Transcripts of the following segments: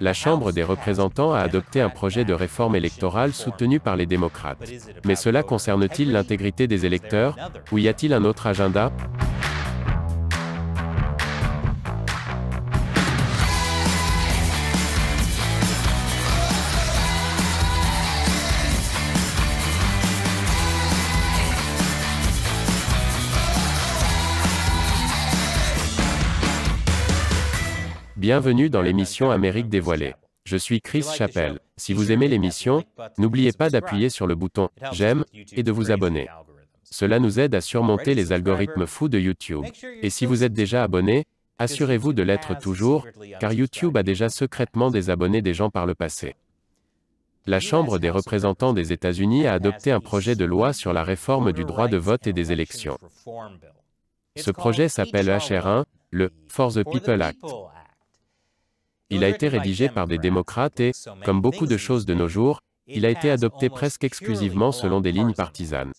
la Chambre des représentants a adopté un projet de réforme électorale soutenu par les démocrates. Mais cela concerne-t-il l'intégrité des électeurs Ou y a-t-il un autre agenda Bienvenue dans l'émission Amérique dévoilée. Je suis Chris Chappelle. Si vous aimez l'émission, n'oubliez pas d'appuyer sur le bouton J'aime et de vous abonner. Cela nous aide à surmonter les algorithmes fous de YouTube. Et si vous êtes déjà abonné, assurez-vous de l'être toujours, car YouTube a déjà secrètement désabonné des gens par le passé. La Chambre des représentants des États-Unis a adopté un projet de loi sur la réforme du droit de vote et des élections. Ce projet s'appelle HR1, le For the People Act. Il a été rédigé par des démocrates et, comme beaucoup de choses de nos jours, il a été adopté presque exclusivement selon des lignes partisanes.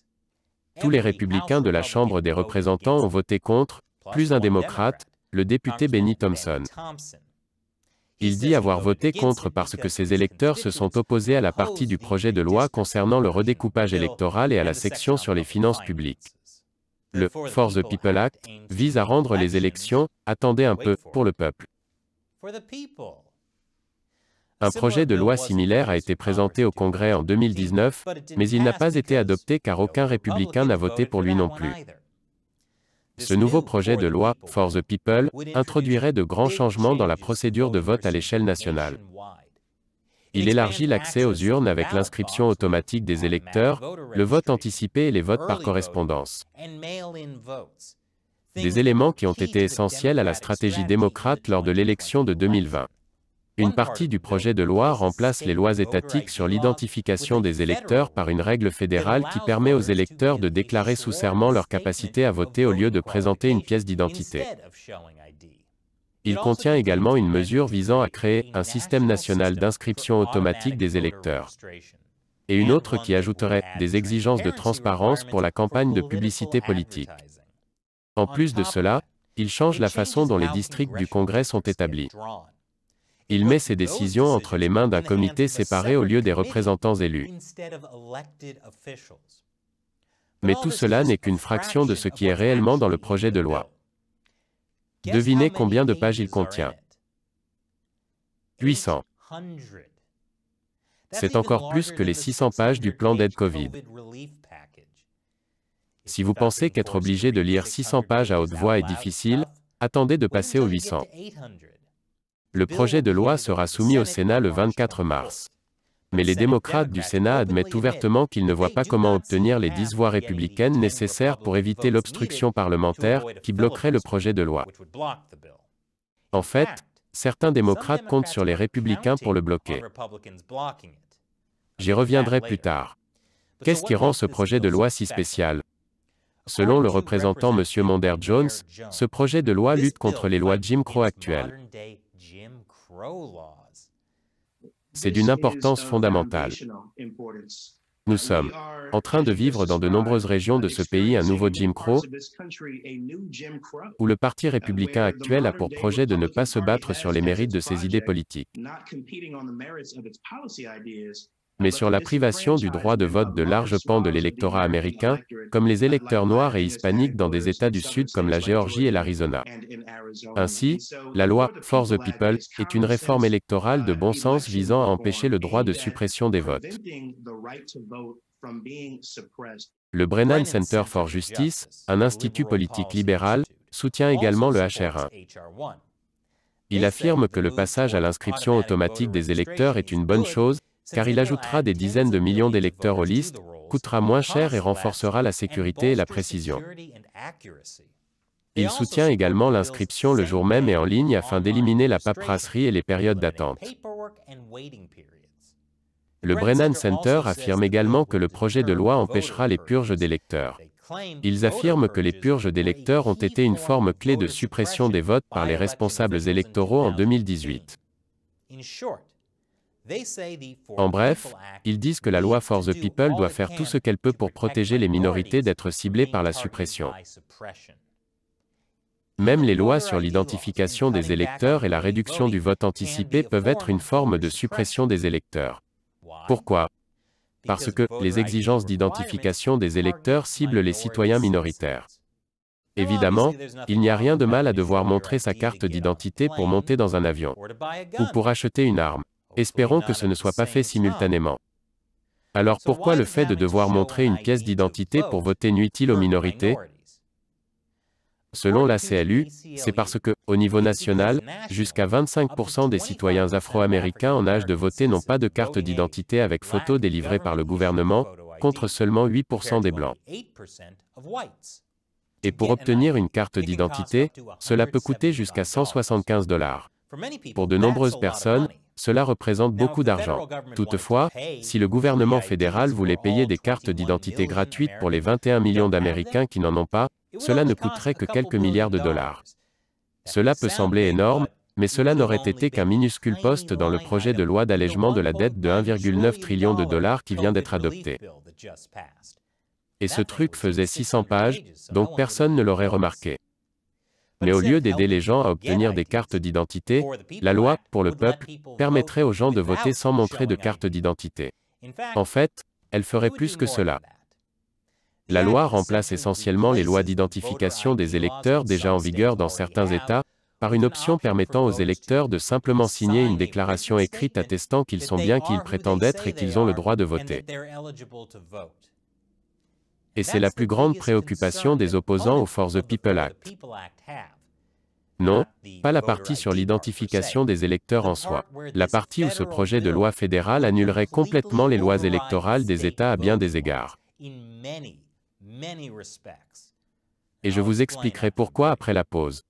Tous les républicains de la Chambre des représentants ont voté contre, plus un démocrate, le député Benny Thompson. Il dit avoir voté contre parce que ses électeurs se sont opposés à la partie du projet de loi concernant le redécoupage électoral et à la section sur les finances publiques. Le For the People Act vise à rendre les élections, attendez un peu, pour le peuple. Un projet de loi similaire a été présenté au Congrès en 2019, mais il n'a pas été adopté car aucun républicain n'a voté pour lui non plus. Ce nouveau projet de loi, For the People, introduirait de grands changements dans la procédure de vote à l'échelle nationale. Il élargit l'accès aux urnes avec l'inscription automatique des électeurs, le vote anticipé et les votes par correspondance des éléments qui ont été essentiels à la stratégie démocrate lors de l'élection de 2020. Une partie du projet de loi remplace les lois étatiques sur l'identification des électeurs par une règle fédérale qui permet aux électeurs de déclarer sous serment leur capacité à voter au lieu de présenter une pièce d'identité. Il contient également une mesure visant à créer un système national d'inscription automatique des électeurs. Et une autre qui ajouterait des exigences de transparence pour la campagne de publicité politique. En plus de cela, il change la façon dont les districts du Congrès sont établis. Il met ses décisions entre les mains d'un comité séparé au lieu des représentants élus. Mais tout cela n'est qu'une fraction de ce qui est réellement dans le projet de loi. Devinez combien de pages il contient. 800. C'est encore plus que les 600 pages du plan d'aide Covid. Si vous pensez qu'être obligé de lire 600 pages à haute voix est difficile, attendez de passer aux 800. Le projet de loi sera soumis au Sénat le 24 mars. Mais les démocrates du Sénat admettent ouvertement qu'ils ne voient pas comment obtenir les 10 voix républicaines nécessaires pour éviter l'obstruction parlementaire qui bloquerait le projet de loi. En fait, certains démocrates comptent sur les républicains pour le bloquer. J'y reviendrai plus tard. Qu'est-ce qui rend ce projet de loi si spécial Selon le représentant M. Monder Jones, ce projet de loi lutte contre les lois Jim Crow actuelles. C'est d'une importance fondamentale. Nous sommes en train de vivre dans de nombreuses régions de ce pays un nouveau Jim Crow, où le Parti républicain actuel a pour projet de ne pas se battre sur les mérites de ses idées politiques mais sur la privation du droit de vote de larges pans de l'électorat américain, comme les électeurs noirs et hispaniques dans des États du Sud comme la Géorgie et l'Arizona. Ainsi, la loi For the People est une réforme électorale de bon sens visant à empêcher le droit de suppression des votes. Le Brennan Center for Justice, un institut politique libéral, soutient également le HR1. Il affirme que le passage à l'inscription automatique des électeurs est une bonne chose car il ajoutera des dizaines de millions d'électeurs aux listes, coûtera moins cher et renforcera la sécurité et la précision. Il soutient également l'inscription le jour même et en ligne afin d'éliminer la paperasserie et les périodes d'attente. Le Brennan Center affirme également que le projet de loi empêchera les purges d'électeurs. Ils affirment que les purges d'électeurs ont été une forme clé de suppression des votes par les responsables électoraux en 2018. En bref, ils disent que la loi For the People doit faire tout ce qu'elle peut pour protéger les minorités d'être ciblées par la suppression. Même les lois sur l'identification des électeurs et la réduction du vote anticipé peuvent être une forme de suppression des électeurs. Pourquoi Parce que les exigences d'identification des électeurs ciblent les citoyens minoritaires. Évidemment, il n'y a rien de mal à devoir montrer sa carte d'identité pour monter dans un avion ou pour acheter une arme. Espérons que ce ne soit pas fait simultanément. Alors pourquoi le fait de devoir montrer une pièce d'identité pour voter nuit-il aux minorités Selon la CLU, c'est parce que, au niveau national, jusqu'à 25% des citoyens afro-américains en âge de voter n'ont pas de carte d'identité avec photo délivrée par le gouvernement, contre seulement 8% des Blancs. Et pour obtenir une carte d'identité, cela peut coûter jusqu'à 175 dollars. Pour de nombreuses personnes, cela représente beaucoup d'argent. Toutefois, si le gouvernement fédéral voulait payer des cartes d'identité gratuites pour les 21 millions d'Américains qui n'en ont pas, cela ne coûterait que quelques milliards de dollars. Cela peut sembler énorme, mais cela n'aurait été qu'un minuscule poste dans le projet de loi d'allègement de la dette de 1,9 trillion de dollars qui vient d'être adopté. Et ce truc faisait 600 pages, donc personne ne l'aurait remarqué. Mais au lieu d'aider les gens à obtenir des cartes d'identité, la loi, pour le peuple, permettrait aux gens de voter sans montrer de carte d'identité. En fait, elle ferait plus que cela. La loi remplace essentiellement les lois d'identification des électeurs déjà en vigueur dans certains États, par une option permettant aux électeurs de simplement signer une déclaration écrite attestant qu'ils sont bien qui ils prétendent être et qu'ils ont le droit de voter. Et c'est la plus grande préoccupation des opposants au For the People Act. Non, pas la partie sur l'identification des électeurs en soi. La partie où ce projet de loi fédérale annulerait complètement les lois électorales des États à bien des égards. Et je vous expliquerai pourquoi après la pause.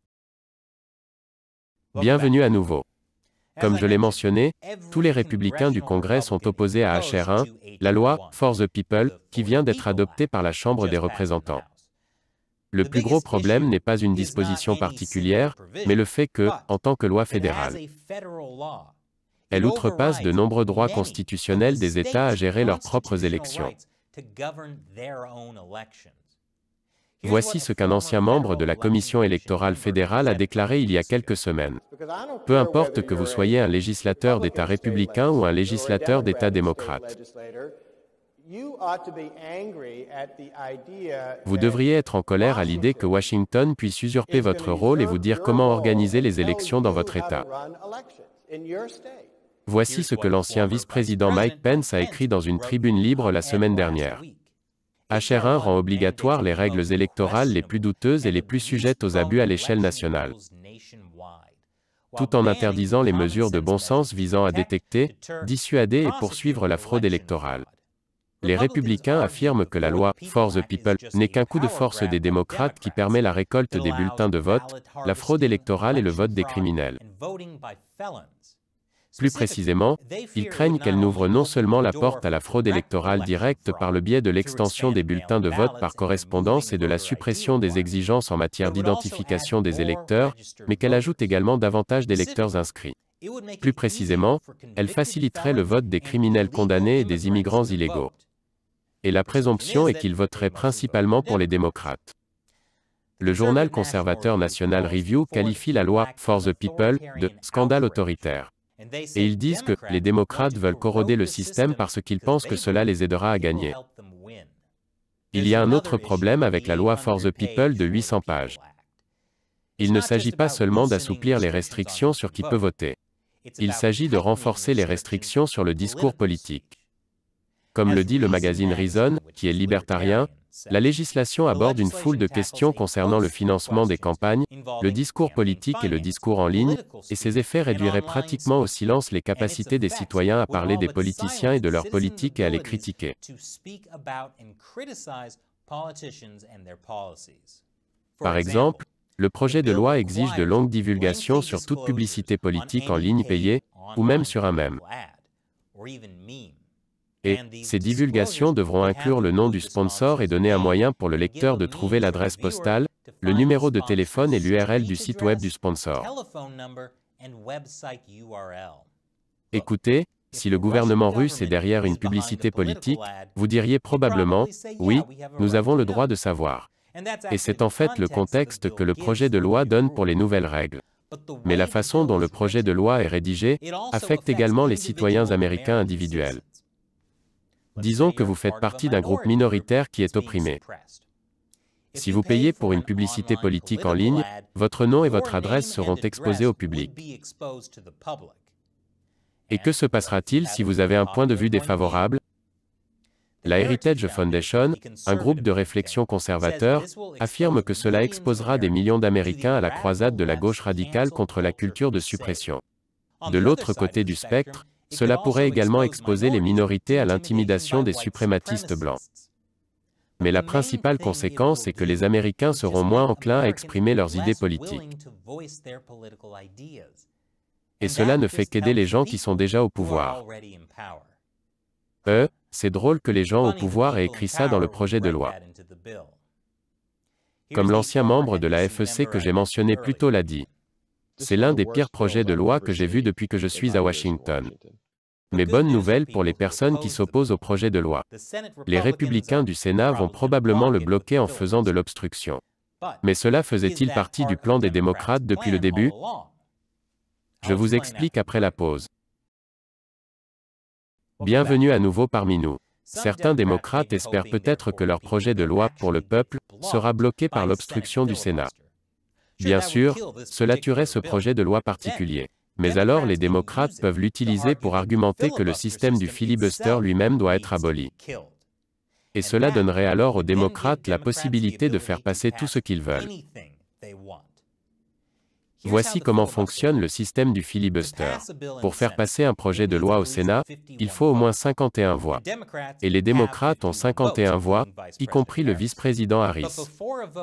Bienvenue à nouveau. Comme je l'ai mentionné, tous les républicains du Congrès sont opposés à HR1, la loi For the People, qui vient d'être adoptée par la Chambre des représentants. Le plus gros problème n'est pas une disposition particulière, mais le fait que, en tant que loi fédérale, elle outrepasse de nombreux droits constitutionnels des États à gérer leurs propres élections. Voici ce qu'un ancien membre de la Commission électorale fédérale a déclaré il y a quelques semaines. Peu importe que vous soyez un législateur d'État républicain ou un législateur d'État démocrate, vous devriez être en colère à l'idée que Washington puisse usurper votre rôle et vous dire comment organiser les élections dans votre État. Voici ce que l'ancien vice-président Mike Pence a écrit dans une tribune libre la semaine dernière. HR1 rend obligatoire les règles électorales les plus douteuses et les plus sujettes aux abus à l'échelle nationale, tout en interdisant les mesures de bon sens visant à détecter, dissuader et poursuivre la fraude électorale. Les républicains affirment que la loi For the People n'est qu'un coup de force des démocrates qui permet la récolte des bulletins de vote, la fraude électorale et le vote des criminels. Plus précisément, ils craignent qu'elle n'ouvre non seulement la porte à la fraude électorale directe par le biais de l'extension des bulletins de vote par correspondance et de la suppression des exigences en matière d'identification des électeurs, mais qu'elle ajoute également davantage d'électeurs inscrits. Plus précisément, elle faciliterait le vote des criminels condamnés et des immigrants illégaux. Et la présomption est qu'ils voteraient principalement pour les démocrates. Le journal conservateur National Review qualifie la loi For the People de scandale autoritaire. Et ils disent que les démocrates veulent corroder le système parce qu'ils pensent que cela les aidera à gagner. Il y a un autre problème avec la loi For the People de 800 pages. Il ne s'agit pas seulement d'assouplir les restrictions sur qui peut voter. Il s'agit de renforcer les restrictions sur le discours politique. Comme le dit le magazine Reason, qui est libertarien, la législation aborde une foule de questions concernant le financement des campagnes, le discours politique et le discours en ligne, et ses effets réduiraient pratiquement au silence les capacités des citoyens à parler des politiciens et de leurs politiques et à les critiquer. Par exemple, le projet de loi exige de longues divulgations sur toute publicité politique en ligne payée, ou même sur un mème et ces divulgations devront inclure le nom du sponsor et donner un moyen pour le lecteur de trouver l'adresse postale, le numéro de téléphone et l'URL du site web du sponsor. Écoutez, si le gouvernement russe est derrière une publicité politique, vous diriez probablement, oui, nous avons le droit de savoir. Et c'est en fait le contexte que le projet de loi donne pour les nouvelles règles. Mais la façon dont le projet de loi est rédigé affecte également les citoyens américains individuels. Disons que vous faites partie d'un groupe minoritaire qui est opprimé. Si vous payez pour une publicité politique en ligne, votre nom et votre adresse seront exposés au public. Et que se passera-t-il si vous avez un point de vue défavorable La Heritage Foundation, un groupe de réflexion conservateur, affirme que cela exposera des millions d'Américains à la croisade de la gauche radicale contre la culture de suppression. De l'autre côté du spectre, cela pourrait également exposer les minorités à l'intimidation des suprématistes blancs. Mais la principale conséquence est que les Américains seront moins enclins à exprimer leurs idées politiques. Et cela ne fait qu'aider les gens qui sont déjà au pouvoir. Euh, c'est drôle que les gens au pouvoir aient écrit ça dans le projet de loi. Comme l'ancien membre de la FEC que j'ai mentionné plus tôt l'a dit. C'est l'un des pires projets de loi que j'ai vu depuis que je suis à Washington. Mais bonne nouvelle pour les personnes qui s'opposent au projet de loi. Les républicains du Sénat vont probablement le bloquer en faisant de l'obstruction. Mais cela faisait-il partie du plan des démocrates depuis le début Je vous explique après la pause. Bienvenue à nouveau parmi nous. Certains démocrates espèrent peut-être que leur projet de loi pour le peuple sera bloqué par l'obstruction du Sénat. Bien sûr, cela tuerait ce projet de loi particulier. Mais alors les démocrates peuvent l'utiliser pour argumenter que le système du filibuster lui-même doit être aboli. Et cela donnerait alors aux démocrates la possibilité de faire passer tout ce qu'ils veulent. Voici comment fonctionne le système du filibuster. Pour faire passer un projet de loi au Sénat, il faut au moins 51 voix. Et les démocrates ont 51 voix, y compris le vice-président Harris.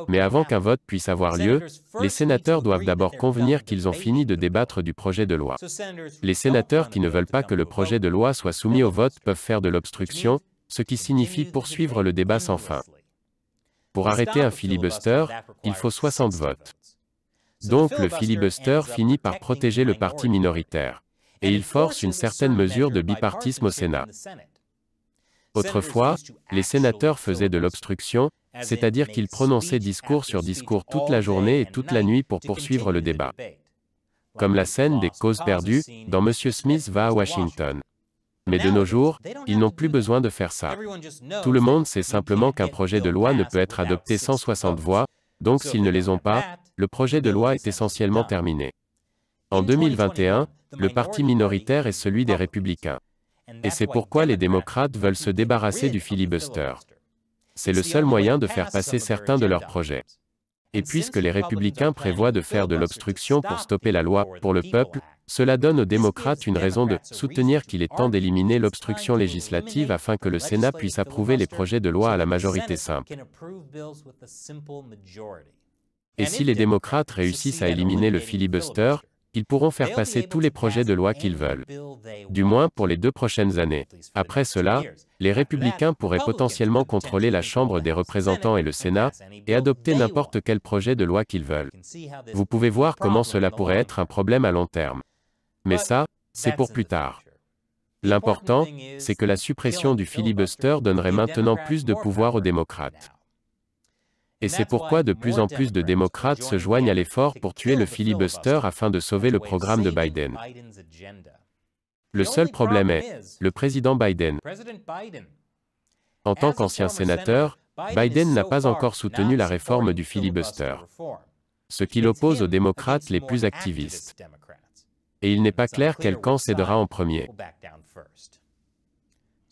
Mais avant qu'un vote puisse avoir lieu, les sénateurs doivent d'abord convenir qu'ils ont fini de débattre du projet de loi. Les sénateurs qui ne veulent pas que le projet de loi soit soumis au vote peuvent faire de l'obstruction, ce qui signifie poursuivre le débat sans fin. Pour arrêter un filibuster, il faut 60 votes. Donc le filibuster finit par protéger le parti minoritaire. Et il force une certaine mesure de bipartisme au Sénat. Autrefois, les sénateurs faisaient de l'obstruction, c'est-à-dire qu'ils prononçaient discours sur discours toute la journée et toute la nuit pour poursuivre le débat. Comme la scène des causes perdues, dans M. Smith va à Washington. Mais de nos jours, ils n'ont plus besoin de faire ça. Tout le monde sait simplement qu'un projet de loi ne peut être adopté sans 60 voix, donc s'ils ne les ont pas, le projet de loi est essentiellement terminé. En 2021, le parti minoritaire est celui des républicains. Et c'est pourquoi les démocrates veulent se débarrasser du filibuster. C'est le seul moyen de faire passer certains de leurs projets. Et puisque les républicains prévoient de faire de l'obstruction pour stopper la loi pour le peuple, cela donne aux démocrates une raison de soutenir qu'il est temps d'éliminer l'obstruction législative afin que le Sénat puisse approuver les projets de loi à la majorité simple. Et si les démocrates réussissent à éliminer le filibuster, ils pourront faire passer tous les projets de loi qu'ils veulent, du moins pour les deux prochaines années. Après cela, les républicains pourraient potentiellement contrôler la Chambre des représentants et le Sénat, et adopter n'importe quel projet de loi qu'ils veulent. Vous pouvez voir comment cela pourrait être un problème à long terme. Mais ça, c'est pour plus tard. L'important, c'est que la suppression du filibuster donnerait maintenant plus de pouvoir aux démocrates. Et c'est pourquoi de plus en plus de démocrates se joignent à l'effort pour tuer le filibuster afin de sauver le programme de Biden. Le seul problème est, le président Biden, en tant qu'ancien sénateur, Biden n'a pas encore soutenu la réforme du filibuster, ce qui l'oppose aux démocrates les plus activistes. Et il n'est pas clair quel camp cédera en premier.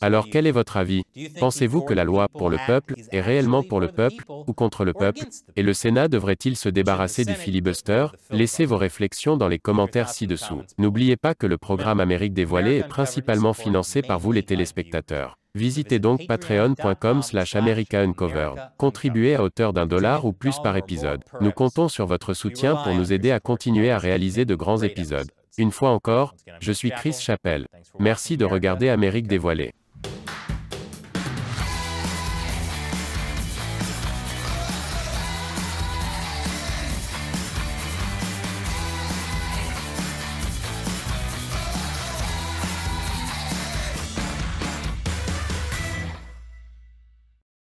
Alors quel est votre avis Pensez-vous que la loi pour le peuple est réellement pour le peuple ou contre le peuple Et le Sénat devrait-il se débarrasser du filibuster Laissez vos réflexions dans les commentaires ci-dessous. N'oubliez pas que le programme Amérique dévoilée est principalement financé par vous les téléspectateurs. Visitez donc patreon.com slash Uncover. Contribuez à hauteur d'un dollar ou plus par épisode. Nous comptons sur votre soutien pour nous aider à continuer à réaliser de grands épisodes. Une fois encore, je suis Chris Chappelle. Merci de regarder Amérique dévoilée.